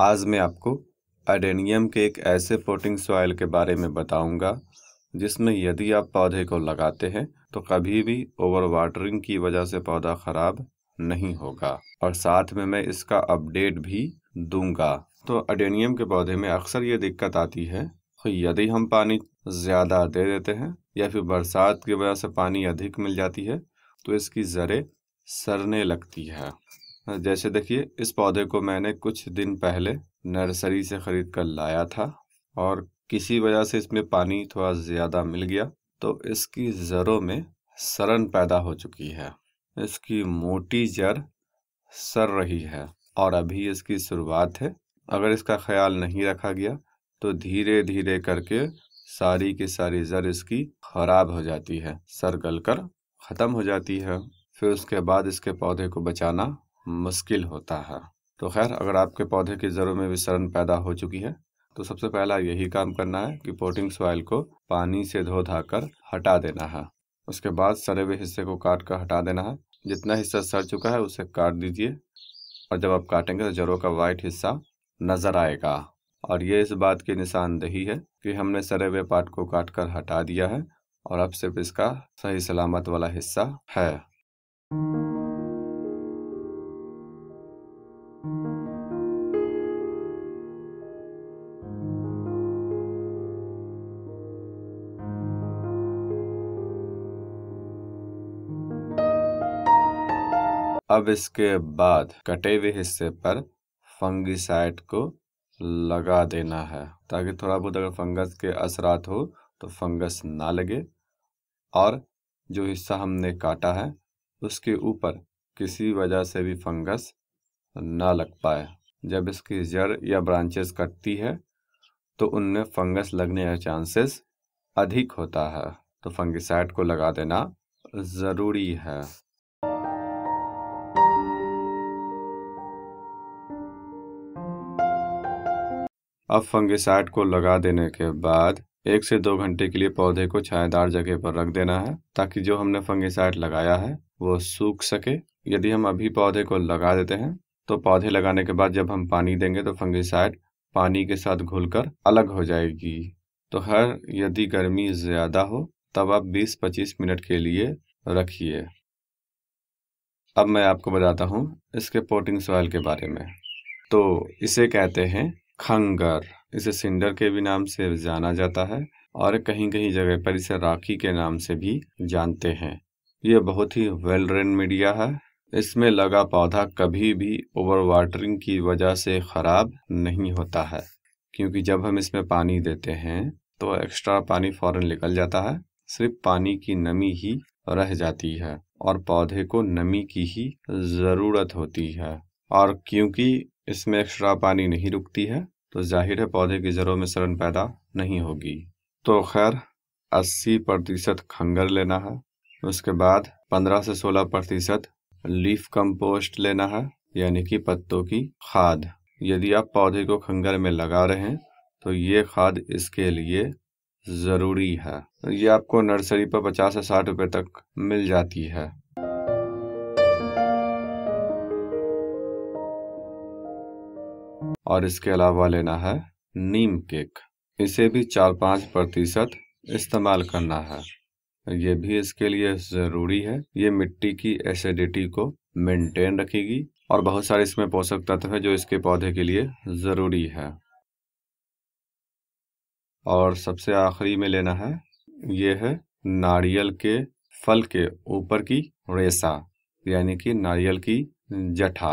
आज मैं आपको एडेनियम के एक ऐसे पोटिंग सॉइल के बारे में बताऊंगा जिसमें यदि आप पौधे को लगाते हैं तो कभी भी ओवर वाटरिंग की वजह से पौधा खराब नहीं होगा और साथ में मैं इसका अपडेट भी दूंगा तो अडेनियम के पौधे में अक्सर ये दिक्कत आती है कि यदि हम पानी ज़्यादा दे देते हैं या फिर बरसात की वजह से पानी अधिक मिल जाती है तो इसकी ज़रें सरने लगती है हाँ, जैसे देखिए इस पौधे को मैंने कुछ दिन पहले नर्सरी से ख़रीद कर लाया था और किसी वजह से इसमें पानी थोड़ा ज़्यादा मिल गया तो इसकी ज़रों में सरन पैदा हो चुकी है इसकी मोटी जड़ सर रही है और अभी इसकी शुरुआत है अगर इसका ख्याल नहीं रखा गया तो धीरे धीरे करके सारी की सारी जड़ इसकी खराब हो जाती है सर गल कर ख़त्म हो जाती है फिर उसके बाद इसके पौधे को बचाना मुश्किल होता है तो खैर अगर आपके पौधे की जड़ों में विसरण पैदा हो चुकी है तो सबसे पहला यही काम करना है कि पोटिंग सॉइल को पानी से धो धाकर हटा देना है उसके बाद सड़े हुए हिस्से को काट कर हटा देना है जितना हिस्सा सड़ चुका है उसे काट दीजिए और जब आप काटेंगे तो जड़ों का वाइट हिस्सा नज़र आएगा और ये इस बात की निशानदेही है कि हमने सड़े हुए पार्ट को काट कर हटा दिया है और अब सिर्फ इसका सही सलामत वाला हिस्सा है अब इसके बाद कटे हुए हिस्से पर फंगिसाइड को लगा देना है ताकि थोड़ा बहुत अगर फंगस के असरात हो तो फंगस ना लगे और जो हिस्सा हमने काटा है उसके ऊपर किसी वजह से भी फंगस ना लग पाए जब इसकी जड़ या ब्रांचेस कटती है तो उनमें फंगस लगने का चांसेस अधिक होता है तो फंगिसाइड को लगा देना ज़रूरी है अब फंगिसाइड को लगा देने के बाद एक से दो घंटे के लिए पौधे को छायादार जगह पर रख देना है ताकि जो हमने फंगिसाइड लगाया है वो सूख सके यदि हम अभी पौधे को लगा देते हैं तो पौधे लगाने के बाद जब हम पानी देंगे तो फंगिसाइड पानी के साथ घुलकर अलग हो जाएगी तो हर यदि गर्मी ज़्यादा हो तब आप 20-25 मिनट के लिए रखिए अब मैं आपको बताता हूँ इसके पोटिंग सॉइल के बारे में तो इसे कहते हैं खंगर इसे सिंडर के भी नाम से जाना जाता है और कहीं कहीं जगह पर इसे राखी के नाम से भी जानते हैं यह बहुत ही वेल रेन मीडिया है इसमें लगा पौधा कभी भी ओवर वाटरिंग की वजह से ख़राब नहीं होता है क्योंकि जब हम इसमें पानी देते हैं तो एक्स्ट्रा पानी फौरन निकल जाता है सिर्फ पानी की नमी ही रह जाती है और पौधे को नमी की ही ज़रूरत होती है और क्योंकि इसमें एक्स्ट्रा पानी नहीं रुकती है तो जाहिर है पौधे की जड़ों में सड़न पैदा नहीं होगी तो खैर 80 प्रतिशत खंगर लेना है उसके बाद 15 से 16 प्रतिशत लीफ कंपोस्ट लेना है यानी कि पत्तों की खाद यदि आप पौधे को खंगर में लगा रहे हैं तो ये खाद इसके लिए ज़रूरी है ये आपको नर्सरी पर 50 से 60 रुपए तक मिल जाती है और इसके अलावा लेना है नीम केक इसे भी चार पाँच प्रतिशत इस्तेमाल करना है ये भी इसके लिए ज़रूरी है ये मिट्टी की एसिडिटी को मेंटेन रखेगी और बहुत सारे इसमें पोषक तत्व हैं जो इसके पौधे के लिए ज़रूरी है और सबसे आखिरी में लेना है ये है नारियल के फल के ऊपर की रेसा यानी कि नारियल की जठा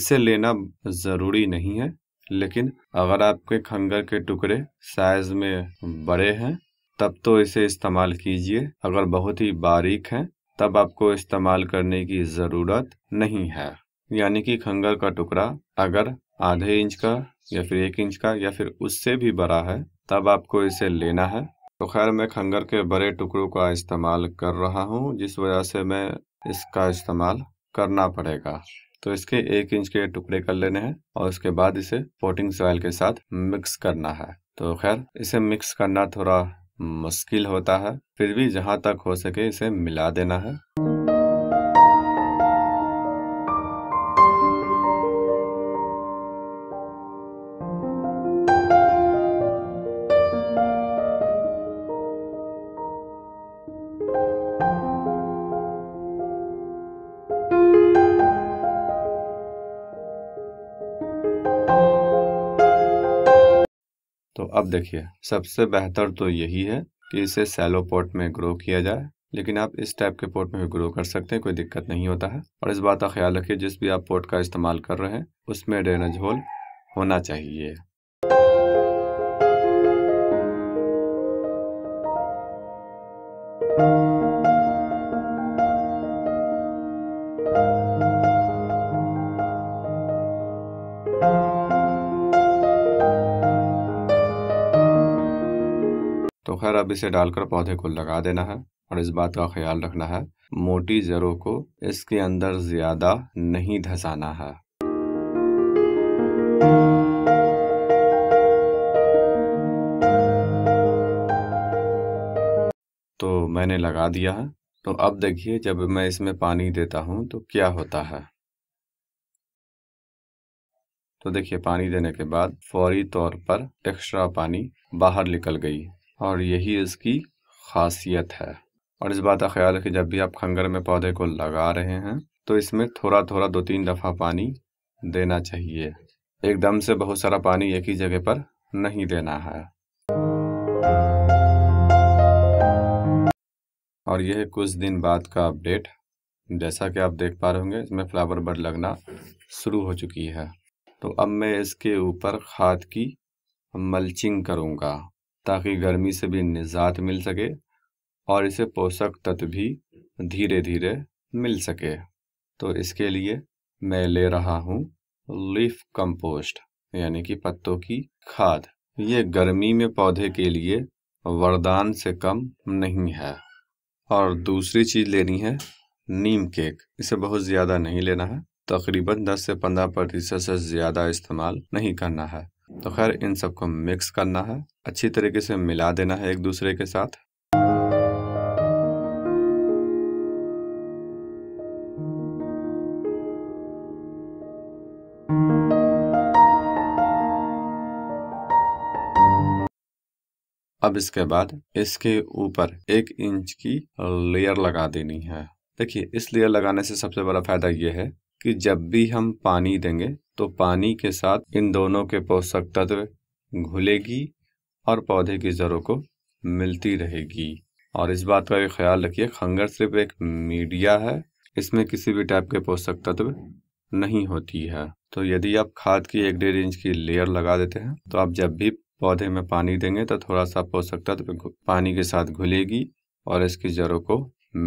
इसे लेना ज़रूरी नहीं है लेकिन अगर आपके खंगर के टुकड़े साइज में बड़े हैं तब तो इसे इस्तेमाल कीजिए अगर बहुत ही बारीक हैं तब आपको इस्तेमाल करने की ज़रूरत नहीं है यानी कि खंगर का टुकड़ा अगर आधे इंच का या फिर एक इंच का या फिर उससे भी बड़ा है तब आपको इसे लेना है तो खैर मैं खंगर के बड़े टुकड़ों का इस्तेमाल कर रहा हूँ जिस वजह से मैं इसका इस्तेमाल करना पड़ेगा तो इसके एक इंच के टुकड़े कर लेने हैं और उसके बाद इसे पोटिंग सॉइल के साथ मिक्स करना है तो खैर इसे मिक्स करना थोड़ा मुश्किल होता है फिर भी जहाँ तक हो सके इसे मिला देना है अब देखिए सबसे बेहतर तो यही है कि इसे सैलो पॉट में ग्रो किया जाए लेकिन आप इस टाइप के पोर्ट में भी ग्रो कर सकते हैं कोई दिक्कत नहीं होता है और इस बात का ख्याल रखिए जिस भी आप पोर्ट का इस्तेमाल कर रहे हैं उसमें ड्रेनेज होल होना चाहिए तब इसे डालकर पौधे को लगा देना है और इस बात का ख्याल रखना है मोटी जड़ों को इसके अंदर ज्यादा नहीं धसाना है तो मैंने लगा दिया है तो अब देखिए जब मैं इसमें पानी देता हूं तो क्या होता है तो देखिए पानी देने के बाद फौरी तौर पर एक्स्ट्रा पानी बाहर निकल गई और यही इसकी खासियत है और इस बात का ख्याल है कि जब भी आप खंगर में पौधे को लगा रहे हैं तो इसमें थोड़ा थोड़ा दो तीन दफ़ा पानी देना चाहिए एकदम से बहुत सारा पानी एक ही जगह पर नहीं देना है और यह कुछ दिन बाद का अपडेट जैसा कि आप देख पा रहे होंगे इसमें फ्लावर बर्ड लगना शुरू हो चुकी है तो अब मैं इसके ऊपर खाद की मल्चिंग करूँगा ताकि गर्मी से भी निजात मिल सके और इसे पोषक तत्व भी धीरे धीरे मिल सके तो इसके लिए मैं ले रहा हूँ लीफ कंपोस्ट यानी कि पत्तों की खाद ये गर्मी में पौधे के लिए वरदान से कम नहीं है और दूसरी चीज़ लेनी है नीम केक इसे बहुत ज़्यादा नहीं लेना है तकरीबन 10 से 15 प्रतिशत से ज़्यादा इस्तेमाल नहीं करना है तो खैर इन सबको मिक्स करना है अच्छी तरीके से मिला देना है एक दूसरे के साथ अब इसके बाद इसके ऊपर एक इंच की लेयर लगा देनी है देखिए इस लेयर लगाने से सबसे बड़ा फायदा यह है कि जब भी हम पानी देंगे तो पानी के साथ इन दोनों के पोषक तत्व घुलेगी और पौधे की जड़ों को मिलती रहेगी और इस बात का भी ख्याल रखिए खंगर सिर्फ एक मीडिया है इसमें किसी भी टाइप के पोषक तत्व नहीं होती है तो यदि आप खाद की एक डेढ़ इंच की लेयर लगा देते हैं तो आप जब भी पौधे में पानी देंगे तो थोड़ा सा पोषक तत्व पानी के साथ घुलेगी और इसकी जड़ों को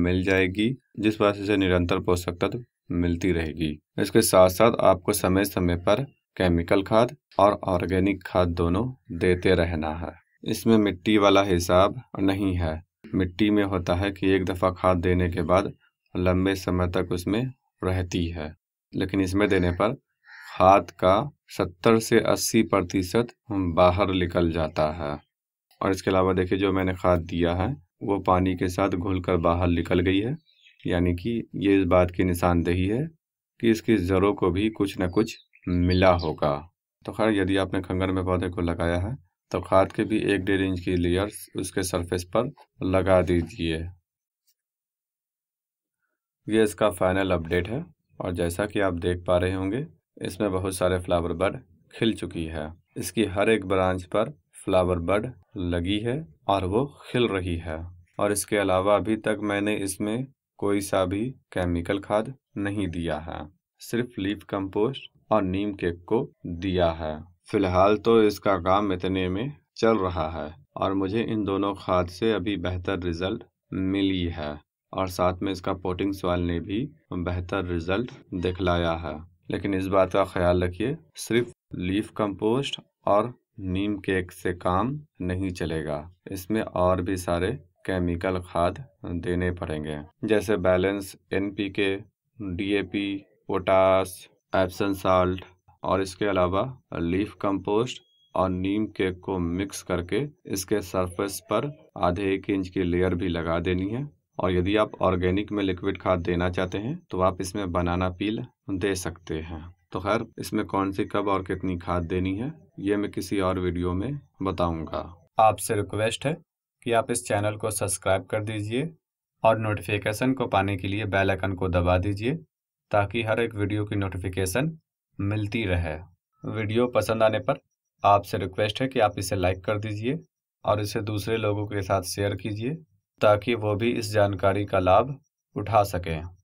मिल जाएगी जिस वजह से निरंतर पोषक तत्व मिलती रहेगी इसके साथ साथ आपको समय समय पर केमिकल खाद और ऑर्गेनिक खाद दोनों देते रहना है इसमें मिट्टी वाला हिसाब नहीं है मिट्टी में होता है कि एक दफ़ा खाद देने के बाद लंबे समय तक उसमें रहती है लेकिन इसमें देने पर खाद का 70 से 80 प्रतिशत बाहर निकल जाता है और इसके अलावा देखिए जो मैंने खाद दिया है वो पानी के साथ घुलकर बाहर निकल गई है यानी कि ये इस बात की निशानदेही है कि इसकी जड़ों को भी कुछ न कुछ मिला होगा तो खैर यदि आपने खंगर में पौधे को लगाया है तो खाद के भी एक डेढ़ इंच की लेयर्स उसके सरफेस पर लगा दीजिए ये इसका फाइनल अपडेट है और जैसा कि आप देख पा रहे होंगे इसमें बहुत सारे फ्लावर बर्ड खिल चुकी है इसकी हर एक ब्रांच पर फ्लावर बर्ड लगी है और वो खिल रही है और इसके अलावा अभी तक मैंने इसमें कोई सा भी केमिकल खाद नहीं दिया है सिर्फ लीफ कंपोस्ट और नीम केक को दिया है फिलहाल तो इसका काम इतने में चल रहा है और मुझे इन दोनों खाद से अभी बेहतर रिजल्ट मिली है और साथ में इसका पोटिंग सॉइल ने भी बेहतर रिजल्ट दिखलाया है लेकिन इस बात का ख्याल रखिए सिर्फ लीफ कंपोस्ट और नीम केक से काम नहीं चलेगा इसमें और भी सारे केमिकल खाद देने पड़ेंगे जैसे balance N P K D A P potash Epsom salt और इसके अलावा लीफ कंपोस्ट और नीम केक को मिक्स करके इसके सरफेस पर आधे एक इंच की लेयर भी लगा देनी है और यदि आप ऑर्गेनिक में लिक्विड खाद देना चाहते हैं तो आप इसमें बनाना पील दे सकते हैं तो खैर इसमें कौन सी कब और कितनी खाद देनी है ये मैं किसी और वीडियो में बताऊंगा आपसे रिक्वेस्ट है कि आप इस चैनल को सब्सक्राइब कर दीजिए और नोटिफिकेशन को पाने के लिए बेल आइकन को दबा दीजिए ताकि हर एक वीडियो की नोटिफिकेशन मिलती रहे वीडियो पसंद आने पर आपसे रिक्वेस्ट है कि आप इसे लाइक कर दीजिए और इसे दूसरे लोगों के साथ शेयर कीजिए ताकि वो भी इस जानकारी का लाभ उठा सकें